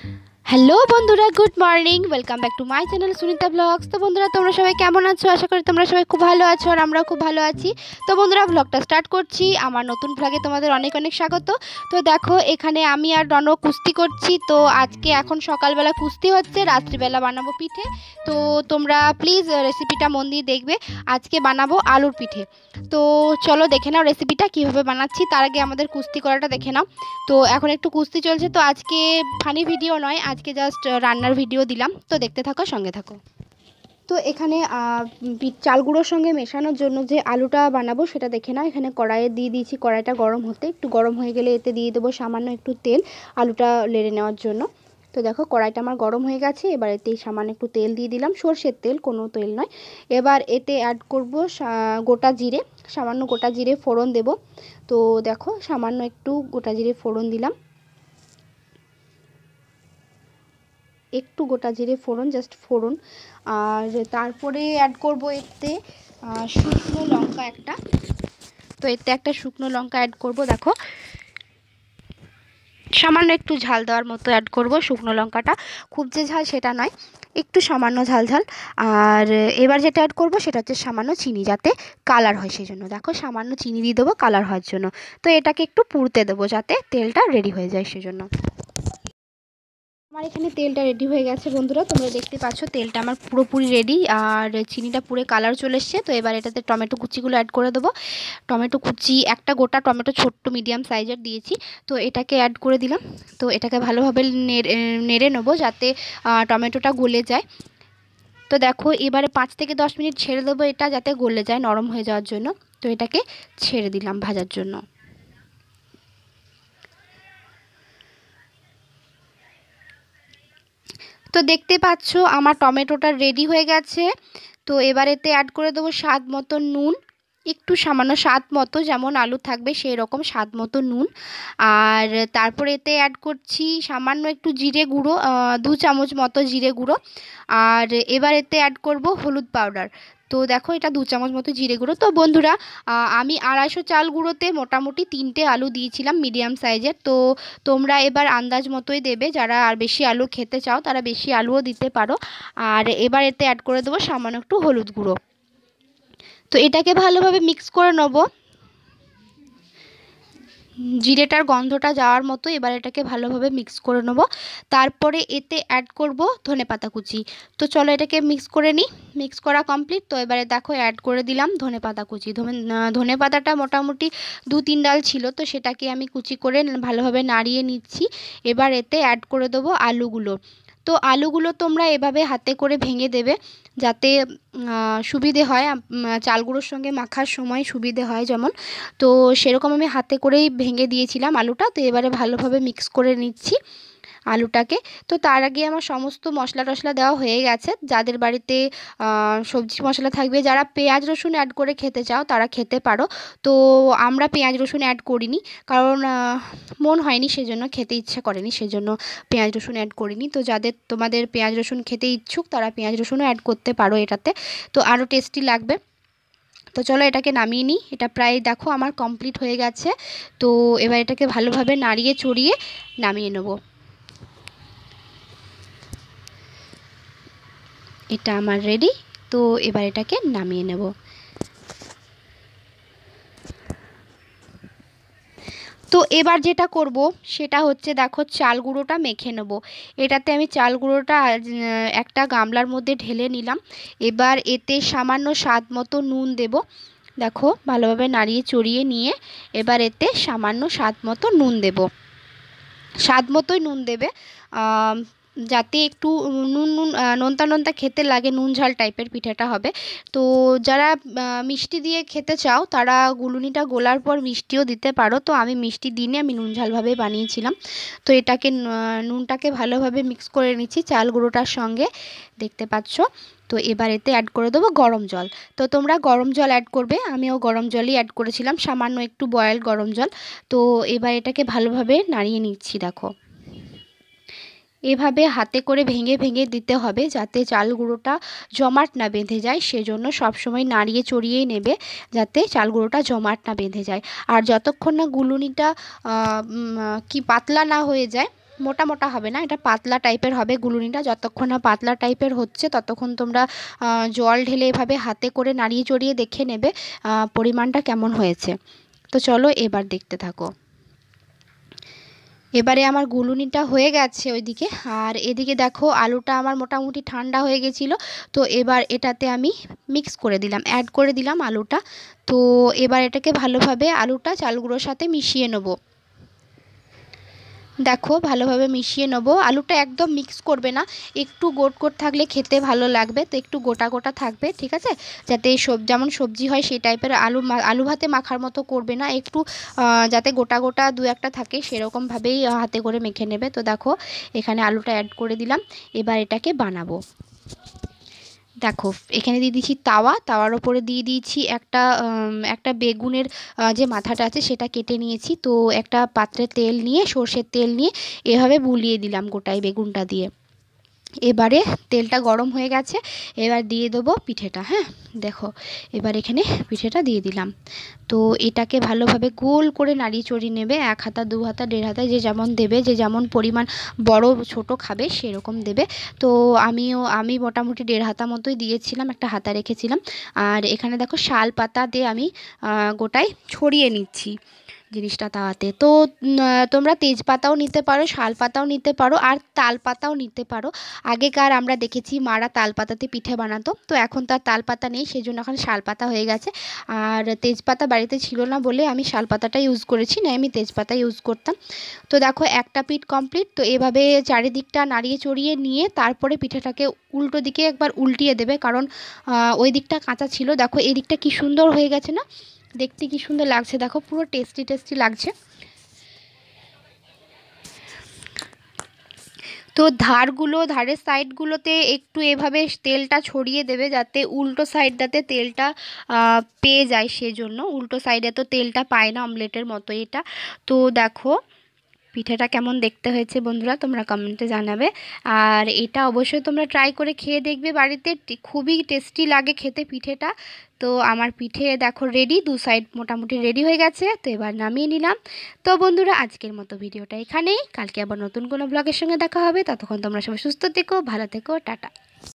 Sí. Hello বন্ধুরা good morning welcome back to my channel Sunita blogs তো বন্ধুরা তোমরা সবাই কেমন আছো আশা করি তোমরা সবাই খুব ভালো আছো আর আমরাও খুব ভালো আছি তো বন্ধুরা ব্লগটা স্টার্ট করছি আমার নতুন ব্লগে তোমাদের অনেক অনেক স্বাগত তো দেখো এখানে আমি আর ডন কুস্তি করছি তো আজকে এখন সকালবেলা কুস্তি হচ্ছে রাত্রিবেলা বানাবো পিঠে তো তোমরা প্লিজ রেসিপিটা মন দিয়ে দেখবে আজকে বানাবো আলুর পিঠে তো চলো দেখে নাও রেসিপিটা কীভাবে বানাচ্ছি তার আগে আমাদের কুস্তি করাটা দেখে নাও তো এখন একটু কুস্তি চলছে তো আজকে ফানি ভিডিও নয় আজ আজকে জাস্ট রান্নার ভিডিও দিলাম তো দেখতে থাকো সঙ্গে থাকো তো এখানে চাল গুঁড়োর সঙ্গে মেশানোর জন্য যে আলুটা বানাবো সেটা দেখে না এখানে কড়াইয়ে দিয়ে দিয়েছি কড়াইটা গরম হতে একটু গরম হয়ে গেলে এতে দিয়ে দেবো সামান্য একটু তেল আলুটা লেড়ে নেওয়ার জন্য তো দেখো কড়াইটা আমার গরম হয়ে গেছে এবার এতে সামান্য একটু তেল দিয়ে দিলাম সর্ষের তেল কোনো তেল নয় এবার এতে অ্যাড করব গোটা জিরে সামান্য গোটা জিরে ফোড়ন দেব তো দেখো সামান্য একটু গোটা জিরে ফোড়ন দিলাম একটু গোটা জিরে ফোড়ন জাস্ট ফোড়ন আর তারপরে অ্যাড করব এতে শুকনো লঙ্কা একটা তো এতে একটা শুকনো লঙ্কা অ্যাড করব দেখো সামান্য একটু ঝাল দেওয়ার মতো অ্যাড করব শুকনো লঙ্কাটা খুব যে ঝাল সেটা নয় একটু সামান্য ঝাল ঝাল আর এবার যেটা অ্যাড করব সেটা হচ্ছে সামান্য চিনি যাতে কালার হয় সেই জন্য দেখো সামান্য চিনি দিয়ে দেবো কালার হওয়ার জন্য তো এটাকে একটু পুড়তে দেবো যাতে তেলটা রেডি হয়ে যায় সেজন্য আমার এখানে তেলটা রেডি হয়ে গেছে বন্ধুরা তোমরা দেখতে পাচ্ছ তেলটা আমার পুরোপুরি রেডি আর চিনিটা পুরো কালার চলে এসছে তো এবার এটাতে টমেটো কুচিগুলো অ্যাড করে দেবো টমেটো কুচি একটা গোটা টমেটো ছোট্ট মিডিয়াম সাইজের দিয়েছি তো এটাকে অ্যাড করে দিলাম তো এটাকে ভালোভাবে নেড়ে নেবো যাতে টমেটোটা গলে যায় তো দেখো এবারে পাঁচ থেকে দশ মিনিট ছেড়ে দেবো এটা যাতে গলে যায় নরম হয়ে যাওয়ার জন্য তো এটাকে ছেড়ে দিলাম ভাজার জন্য তো দেখতে পাচ্ছ আমার টমেটোটা রেডি হয়ে গেছে তো এবার এতে অ্যাড করে দেবো স্বাদ মতো নুন একটু সামান্য স্বাদ মতো যেমন আলু থাকবে সেই রকম স্বাদ মতো নুন আর তারপরে এতে অ্যাড করছি সামান্য একটু জিরে গুঁড়ো দু চামচ মতো জিরে গুঁড়ো আর এবার এতে অ্যাড করব হলুদ পাউডার তো দেখো এটা দু চামচ মতো জিরে গুঁড়ো তো বন্ধুরা আমি আড়াইশো চাল গুঁড়োতে মোটামুটি তিনটে আলু দিয়েছিলাম মিডিয়াম সাইজের তো তোমরা এবার আন্দাজ মতোই দেবে যারা আর বেশি আলু খেতে চাও তারা বেশি আলুও দিতে পারো আর এবার এতে অ্যাড করে দেবো সামান্য একটু হলুদ গুঁড়ো তো এটাকে ভালোভাবে মিক্স করে নেবো জিরেটার গন্ধটা যাওয়ার মতো এবার এটাকে ভালোভাবে মিক্স করে নেবো তারপরে এতে অ্যাড করব ধনে পাতা কুচি তো চলো এটাকে মিক্স করে নিই মিক্স করা কমপ্লিট তো এবারে দেখো অ্যাড করে দিলাম ধনে পাতা কুচি ধনে পাতাটা মোটামুটি দু তিন ডাল ছিল তো সেটাকে আমি কুচি করে ভালোভাবে নাড়িয়ে নিচ্ছি এবার এতে অ্যাড করে দেবো আলুগুলো তো আলুগুলো তোমরা এভাবে হাতে করে ভেঙে দেবে যাতে সুবিধে হয় চালগুলোর সঙ্গে মাখার সময় সুবিধে হয় যেমন তো সেরকম আমি হাতে করেই ভেঙে দিয়েছিলাম আলুটা তো এবারে ভালোভাবে মিক্স করে নিচ্ছি আলুটাকে তো তার আগে আমার সমস্ত মশলা টশলা দেওয়া হয়ে গেছে যাদের বাড়িতে সবজি মশলা থাকবে যারা পেঁয়াজ রসুন অ্যাড করে খেতে চাও তারা খেতে পারো তো আমরা পেঁয়াজ রসুন অ্যাড করিনি কারণ মন হয়নি সেজন্য খেতে ইচ্ছা করেনি সেজন্য পেঁয়াজ রসুন অ্যাড করিনি তো যাদের তোমাদের পেঁয়াজ রসুন খেতে ইচ্ছুক তারা পেঁয়াজ রসুনও অ্যাড করতে পারো এটাতে তো আরও টেস্টি লাগবে তো চলো এটাকে নামিয়ে নিই এটা প্রায় দেখো আমার কমপ্লিট হয়ে গেছে তো এবার এটাকে ভালোভাবে নাড়িয়ে চড়িয়ে নামিয়ে নেবো এটা আমার রেডি তো এবার এটাকে নামিয়ে নেব তো এবার যেটা করব সেটা হচ্ছে দেখো চাল গুঁড়োটা মেখে নেব এটাতে আমি চাল গুঁড়োটা একটা গামলার মধ্যে ঢেলে নিলাম এবার এতে সামান্য স্বাদ মতো নুন দেব দেখো ভালোভাবে নাড়িয়ে চড়িয়ে নিয়ে এবার এতে সামান্য স্বাদ মতো নুন দেব স্বাদ মতোই নুন দেবে যাতে একটু নুন নুন নোনতা নোনতা খেতে লাগে নুন ঝাল টাইপের পিঠাটা হবে তো যারা মিষ্টি দিয়ে খেতে চাও তারা গুলুনিটা গোলার পর মিষ্টিও দিতে পারো তো আমি মিষ্টি দিনে আমি নুন ঝালভাবে বানিয়েছিলাম তো এটাকে নুনটাকে ভালোভাবে মিক্স করে নিচ্ছি চাল গুঁড়োটার সঙ্গে দেখতে পাচ্ছ তো এবার এতে অ্যাড করে দেবো গরম জল তো তোমরা গরম জল অ্যাড করবে আমিও গরম জলই অ্যাড করেছিলাম সামান্য একটু বয়েল গরম জল তো এবার এটাকে ভালোভাবে নাড়িয়ে নিচ্ছি দেখো এভাবে হাতে করে ভেঙে ভেঙে দিতে হবে যাতে চাল গুঁড়োটা জমাট না বেঁধে যায় সেজন্য সবসময় নাড়িয়ে চড়িয়েই নেবে যাতে চাল গুঁড়োটা জমাট না বেঁধে যায় আর যতক্ষণ না গুলুনিটা কি পাতলা না হয়ে যায় মোটা মোটা হবে না এটা পাতলা টাইপের হবে গুলুনিটা যতক্ষণ না পাতলা টাইপের হচ্ছে ততক্ষণ তোমরা জল ঢেলে এভাবে হাতে করে নাড়িয়ে চড়িয়ে দেখে নেবে পরিমাণটা কেমন হয়েছে তো চলো এবার দেখতে থাকো এবারে আমার গুলুনিটা হয়ে গেছে ওইদিকে আর এদিকে দেখো আলুটা আমার মোটামুটি ঠান্ডা হয়ে গেছিলো তো এবার এটাতে আমি মিক্স করে দিলাম অ্যাড করে দিলাম আলুটা তো এবার এটাকে ভালোভাবে আলুটা চালগুলোর সাথে মিশিয়ে নেবো দেখো ভালোভাবে মিশিয়ে নেবো আলুটা একদম মিক্স করবে না একটু গোট গোট থাকলে খেতে ভালো লাগবে তো একটু গোটা গোটা থাকবে ঠিক আছে যাতে সব যেমন সবজি হয় সেই টাইপের আলু আলু ভাতে মাখার মতো করবে না একটু যাতে গোটা গোটা দু একটা থাকে সেরকমভাবেই হাতে করে মেখে নেবে তো দেখো এখানে আলুটা অ্যাড করে দিলাম এবার এটাকে বানাবো দেখো এখানে দিয়ে দিচ্ছি তাওয়া তাওয়ার ওপরে দিয়ে দিয়েছি একটা একটা বেগুনের যে মাথাটা আছে সেটা কেটে নিয়েছি তো একটা পাত্রে তেল নিয়ে সর্ষের তেল নিয়ে এভাবে বুলিয়ে দিলাম গোটাই বেগুনটা দিয়ে এবারে তেলটা গরম হয়ে গেছে এবার দিয়ে দেবো পিঠেটা হ্যাঁ দেখো এবার এখানে পিঠেটা দিয়ে দিলাম তো এটাকে ভালোভাবে গোল করে নাড়ি চড়ি নেবে এক হাতা দু হাতা দেড় হাতা যে যেমন দেবে যে যেমন পরিমাণ বড় ছোট খাবে সেরকম দেবে তো আমিও আমি মোটামুটি দেড় হাতা মতোই দিয়েছিলাম একটা হাতা রেখেছিলাম আর এখানে দেখো শাল পাতা দিয়ে আমি গোটায় ছড়িয়ে নিচ্ছি জিনিসটা তাওয়াতে তো তোমরা তেজপাতাও নিতে পারো শালপাতাও নিতে পারো আর তালপাতাও নিতে পারো আগেকার আমরা দেখেছি মারা তালপাতাতে পিঠে বানাতো তো এখন তার তালপাতা নেই সেই জন্য এখন শালপাতা হয়ে গেছে আর তেজপাতা বাড়িতে ছিল না বলে আমি শালপাতাটা ইউজ করেছি না আমি তেজপাতা ইউজ করতাম তো দেখো একটা পিঠ কমপ্লিট তো এভাবে চারিদিকটা নাড়িয়ে চড়িয়ে নিয়ে তারপরে পিঠেটাকে উল্টো দিকে একবার উল্টিয়ে দেবে কারণ ওই দিকটা কাঁচা ছিল দেখো এই দিকটা কি সুন্দর হয়ে গেছে না দেখতে কি সুন্দর লাগছে দেখো পুরো টেস্টি টেস্টি লাগছে তো ধারগুলো ধারের সাইডগুলোতে একটু এভাবে তেলটা ছড়িয়ে দেবে যাতে উল্টো সাইডটাতে তেলটা পেয়ে যায় সেজন্য উল্টো সাইডে তো তেলটা পায় না অমলেটের মতো এটা তো দেখো পিঠাটা কেমন দেখতে হয়েছে বন্ধুরা তোমরা কমেন্টে জানাবে আর এটা অবশ্যই তোমরা ট্রাই করে খেয়ে দেখবে বাড়িতে খুবই টেস্টি লাগে খেতে পিঠেটা তো আমার পিঠে দেখো রেডি দু সাইড মোটামুটি রেডি হয়ে গেছে তো এবার নামিয়ে নিলাম তো বন্ধুরা আজকের মতো ভিডিওটা এখানেই কালকে আবার নতুন কোনো ব্লগের সঙ্গে দেখা হবে ততক্ষণ তোমরা সবাই সুস্থ থেকো ভালো থেকো টাটা